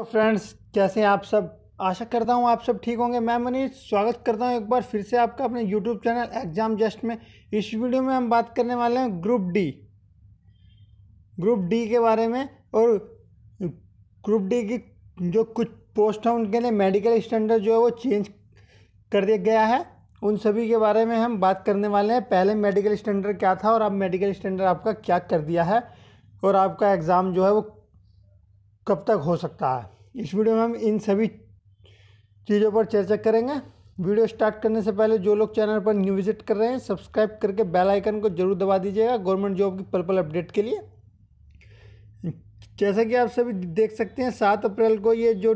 तो फ्रेंड्स कैसे हैं आप सब आशा करता हूँ आप सब ठीक होंगे मैं मनीष स्वागत करता हूँ एक बार फिर से आपका अपने यूट्यूब चैनल एग्जाम जस्ट में इस वीडियो में हम बात करने वाले हैं ग्रुप डी ग्रुप डी के बारे में और ग्रुप डी की जो कुछ पोस्ट हैं उनके लिए मेडिकल स्टैंडर्ड जो है वो चेंज कर दिया गया है उन सभी के बारे में हम बात करने वाले हैं पहले मेडिकल स्टैंडर्ड क्या था और अब मेडिकल स्टैंडर्ड आपका क्या कर दिया है और आपका एग्ज़ाम जो है वो कब तक हो सकता है इस वीडियो में हम इन सभी चीज़ों पर चर्चा करेंगे वीडियो स्टार्ट करने से पहले जो लोग चैनल पर न्यू विजिट कर रहे हैं सब्सक्राइब करके बेल आइकन को जरूर दबा दीजिएगा गवर्नमेंट जॉब की पल पल अपडेट के लिए जैसा कि आप सभी देख सकते हैं सात अप्रैल को ये जो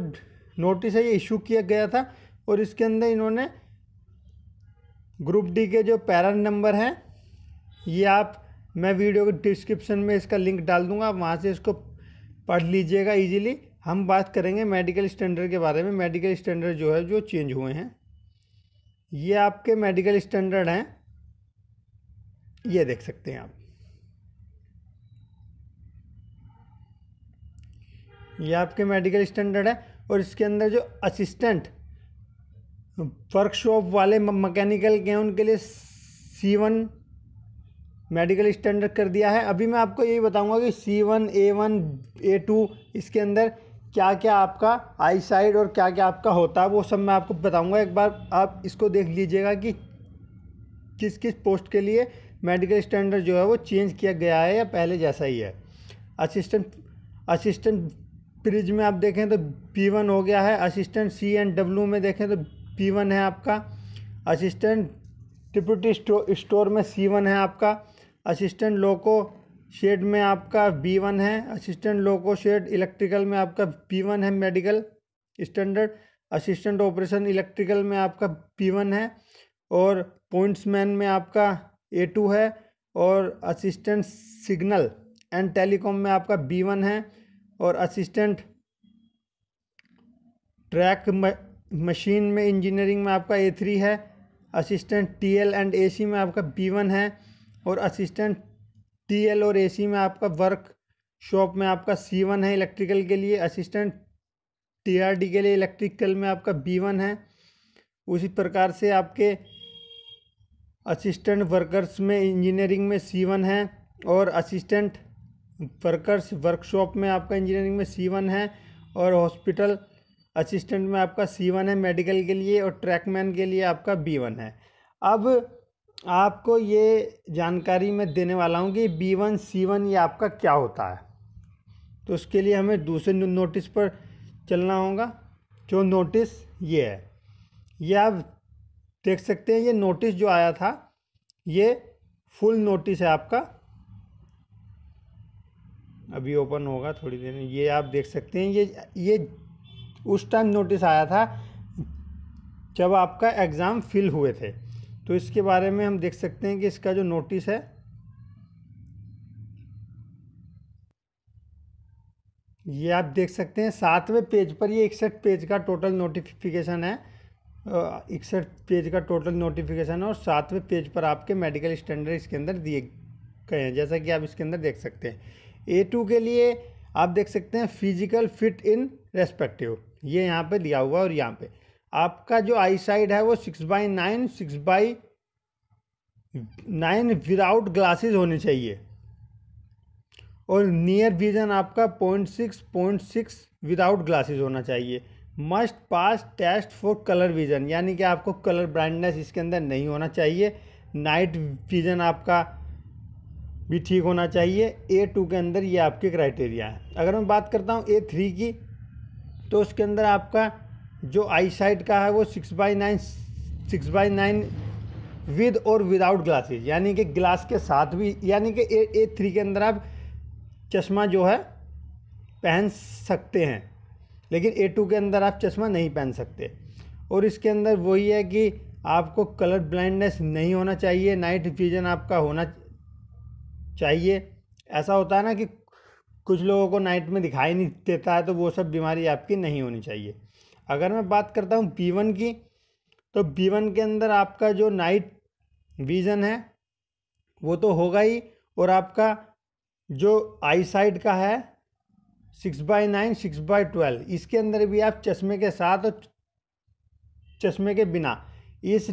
नोटिस है ये इशू किया गया था और इसके अंदर इन्होंने ग्रुप डी के जो पैरन नंबर हैं ये आप मैं वीडियो के डिस्क्रिप्शन में इसका लिंक डाल दूंगा वहाँ से इसको पढ़ लीजिएगा इजीली हम बात करेंगे मेडिकल स्टैंडर्ड के बारे में मेडिकल स्टैंडर्ड जो है जो चेंज हुए हैं ये आपके मेडिकल स्टैंडर्ड हैं ये देख सकते हैं आप ये आपके मेडिकल स्टैंडर्ड है और इसके अंदर जो असिस्टेंट वर्कशॉप वाले मैकेनिकल के हैं उनके लिए सी वन मेडिकल स्टैंडर्ड कर दिया है अभी मैं आपको यही बताऊंगा कि C one A one A two इसके अंदर क्या क्या आपका आई साइड और क्या क्या आपका होता है वो सब मैं आपको बताऊंगा एक बार आप इसको देख लीजिएगा कि किस किस पोस्ट के लिए मेडिकल स्टैंडर्ड जो है वो चेंज किया गया है या पहले जैसा ही है असिस्टेंट असिस्टेंट फ्रिज में आप देखें तो पी वन हो गया है असिस्टेंट सी एंड डब्ल्यू में देखें तो पी वन है आपका असिस्टेंट डिप्यूटी स्टोर में सी वन है आपका असिस्टेंट लोको शेड में आपका बी वन है असिस्टेंट लोको शेड इलेक्ट्रिकल में आपका बी वन है medical standard assistant operation electrical में आपका बी वन है और पॉइंट्स मैन में आपका ए टू है और असिस्टेंट सिग्नल एंड टेलीकॉम में आपका बी वन है और असिस्टेंट ट्रैक मशीन में इंजीनियरिंग में आपका ए थ्री है assistant L and A C में आपका बी वन है और असिस्टेंट टीएल और एसी में आपका वर्क शॉप में आपका सी वन है इलेक्ट्रिकल के लिए असिस्टेंट टीआरडी के लिए इलेक्ट्रिकल में आपका बी वन है उसी प्रकार से आपके असिस्टेंट वर्कर्स में इंजीनियरिंग में सी वन है और असिस्टेंट वर्कर्स वर्कशॉप में आपका इंजीनियरिंग में सी वन है और हॉस्पिटल असिस्टेंट में आपका सी वन है मेडिकल के लिए और ट्रैकमैन के लिए आपका बी वन है अब आपको ये जानकारी मैं देने वाला हूँ कि बी वन सी वन ये आपका क्या होता है तो उसके लिए हमें दूसरे नोटिस पर चलना होगा जो नोटिस ये है ये आप देख सकते हैं ये नोटिस जो आया था ये फुल नोटिस है आपका अभी ओपन होगा थोड़ी देर में ये आप देख सकते हैं ये ये उस टाइम नोटिस आया था जब आपका एग्ज़ाम फिल हुए थे तो इसके बारे में हम देख सकते हैं कि इसका जो नोटिस है ये आप देख सकते हैं सातवें पेज पर ये इकसठ पेज का टोटल नोटिफिकेशन है इकसठ पेज का टोटल नोटिफिकेशन है और सातवें पेज पर आपके मेडिकल स्टैंडर्ड इसके अंदर दिए गए हैं जैसा कि आप इसके अंदर देख सकते हैं ए टू के लिए आप देख सकते हैं फिजिकल फिट इन रेस्पेक्टिव ये यहाँ पे दिया हुआ है और यहाँ पे आपका जो आई साइड है वो six by nine six by nine without glasses होने चाहिए और नियर विजन आपका point six point six without glasses होना चाहिए must pass test for colour vision यानी कि आपको कलर ब्राइंडनेस इसके अंदर नहीं होना चाहिए नाइट विजन आपका भी ठीक होना चाहिए ए टू के अंदर ये आपके क्राइटेरिया है अगर मैं बात करता हूँ ए थ्री की तो उसके अंदर आपका जो आई साइड का है वो six by nine six by nine with और विदाउट ग्लासेज यानी कि ग्लास के साथ भी यानी कि ए ए थ्री के अंदर आप चश्मा जो है पहन सकते हैं लेकिन ए टू के अंदर आप चश्मा नहीं पहन सकते और इसके अंदर वही है कि आपको कलर ब्लाइंडनेस नहीं होना चाहिए नाइट विजन आपका होना चाहिए ऐसा होता है ना कि कुछ लोगों को नाइट में दिखाई नहीं देता है तो वो सब बीमारी आपकी नहीं होनी चाहिए अगर मैं बात करता हूँ बी वन की तो बी वन के अंदर आपका जो नाइट विज़न है वो तो होगा ही और आपका जो आई साइड का है six by nine six by twelve इसके अंदर भी आप चश्मे के साथ और चश्मे के बिना इस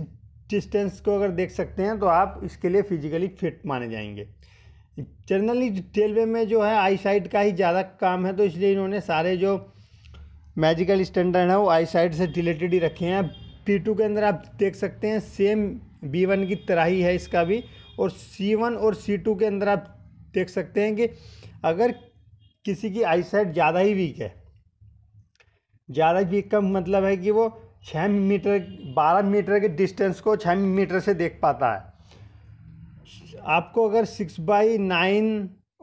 डिस्टेंस को अगर देख सकते हैं तो आप इसके लिए फिजिकली फिट माने जाएंगे जनरली रेलवे में जो है आई साइड का ही ज़्यादा काम है तो इसलिए इन्होंने सारे जो मैजिकल स्टैंडर्ड है वो आई साइड से रिलेटेड ही रखे हैं पी टू के अंदर आप देख सकते हैं सेम बी वन की तरह ही है इसका भी और सी वन और सी टू के अंदर आप देख सकते हैं कि अगर किसी की आई साइड ज़्यादा ही वीक है ज़्यादा वीक का मतलब है कि वो छः मीटर बारह मीटर के डिस्टेंस को छः मीटर से देख पाता है आपको अगर सिक्स बाई नाइन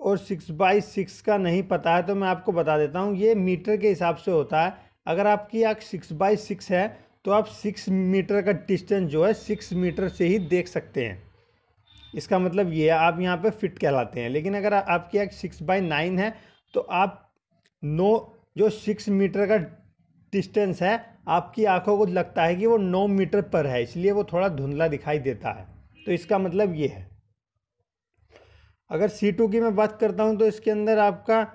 और सिक्स बाई सिक्स का नहीं पता है तो मैं आपको बता देता हूँ ये मीटर के हिसाब से होता है अगर आपकी आँख सिक्स बाई सिक्स है तो आप सिक्स मीटर का डिस्टेंस जो है सिक्स मीटर से ही देख सकते हैं इसका मतलब ये है आप यहाँ पे फिट कहलाते हैं लेकिन अगर आपकी आँख सिक्स बाई नाइन है तो आप नौ जो सिक्स मीटर का डिस्टेंस है आपकी आँखों को लगता है कि वो नौ मीटर पर है इसलिए वो थोड़ा धुंधला दिखाई देता है तो इसका मतलब ये है अगर सी टू की मैं बात करता हूँ तो इसके अंदर आपका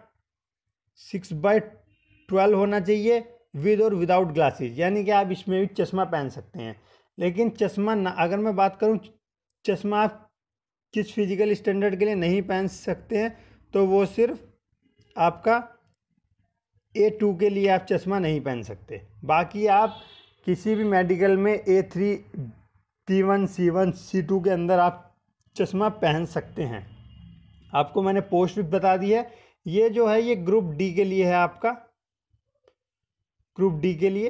सिक्स बाई ट्वेल्व होना चाहिए विद और विदाउट ग्लासेस यानी कि आप इसमें भी चश्मा पहन सकते हैं लेकिन चश्मा ना अगर मैं बात करूँ चश्मा आप किस फिजिकल स्टैंडर्ड के लिए नहीं पहन सकते हैं तो वो सिर्फ आपका ए टू के लिए आप चश्मा नहीं पहन सकते बाकी आप किसी भी मेडिकल में A three T one C one C two के अंदर आप चश्मा पहन सकते हैं आपको मैंने पोस्ट भी बता दी है ये जो है ये ग्रुप डी के लिए है आपका ग्रुप डी के लिए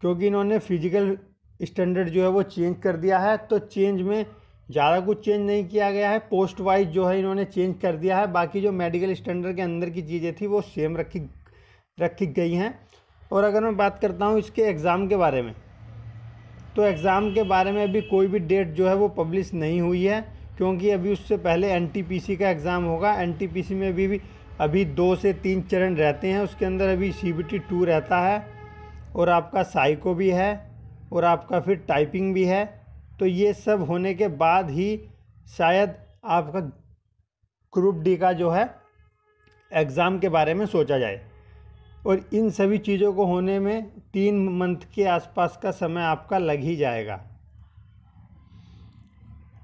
क्योंकि इन्होंने फिजिकल स्टैंडर्ड जो है वो चेंज कर दिया है तो चेंज में ज़्यादा कुछ चेंज नहीं किया गया है पोस्ट वाइज जो है इन्होंने चेंज कर दिया है बाकी जो मेडिकल स्टैंडर्ड के अंदर की चीज़ें थी वो सेम रखी रखी गई हैं और अगर मैं बात करता हूँ इसके एग्ज़ाम के बारे में तो एग्ज़ाम के बारे में अभी कोई भी डेट जो है वो पब्लिश नहीं हुई है क्योंकि अभी उससे पहले एनटीपीसी का एग्ज़ाम होगा एनटीपीसी में भी, भी अभी दो से तीन चरण रहते हैं उसके अंदर अभी सी बी टू रहता है और आपका साइको भी है और आपका फिर टाइपिंग भी है तो ये सब होने के बाद ही शायद आपका ग्रुप डी का जो है एग्ज़ाम के बारे में सोचा जाए और इन सभी चीज़ों को होने में तीन मंथ के आसपास का समय आपका लग ही जाएगा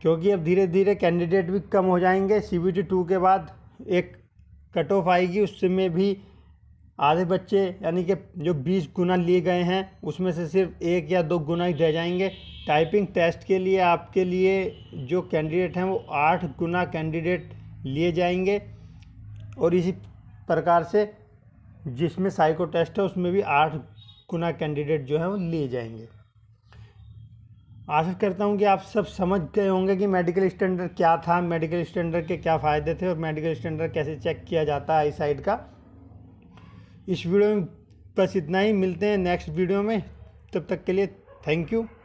क्योंकि अब धीरे धीरे कैंडिडेट भी कम हो जाएंगे सी बी टी टू के बाद एक कट ऑफ आएगी उसमें भी आधे बच्चे यानी कि जो बीस गुना लिए गए हैं उसमें से सिर्फ एक या दो गुना ही रह जाएंगे टाइपिंग टेस्ट के लिए आपके लिए जो कैंडिडेट हैं वो आठ गुना कैंडिडेट लिए जाएंगे और इसी प्रकार से जिसमें साइको टेस्ट है उसमें भी आठ गुना कैंडिडेट जो हैं वो लिए जाएंगे आशा करता हूँ कि आप सब समझ गए होंगे कि मेडिकल स्टैंडर्ड क्या था मेडिकल स्टैंडर्ड के क्या फ़ायदे थे और मेडिकल स्टैंडर्ड कैसे चेक किया जाता है आई साइड का इस वीडियो में बस इतना ही मिलते हैं नेक्स्ट वीडियो में तब तक के लिए थैंक यू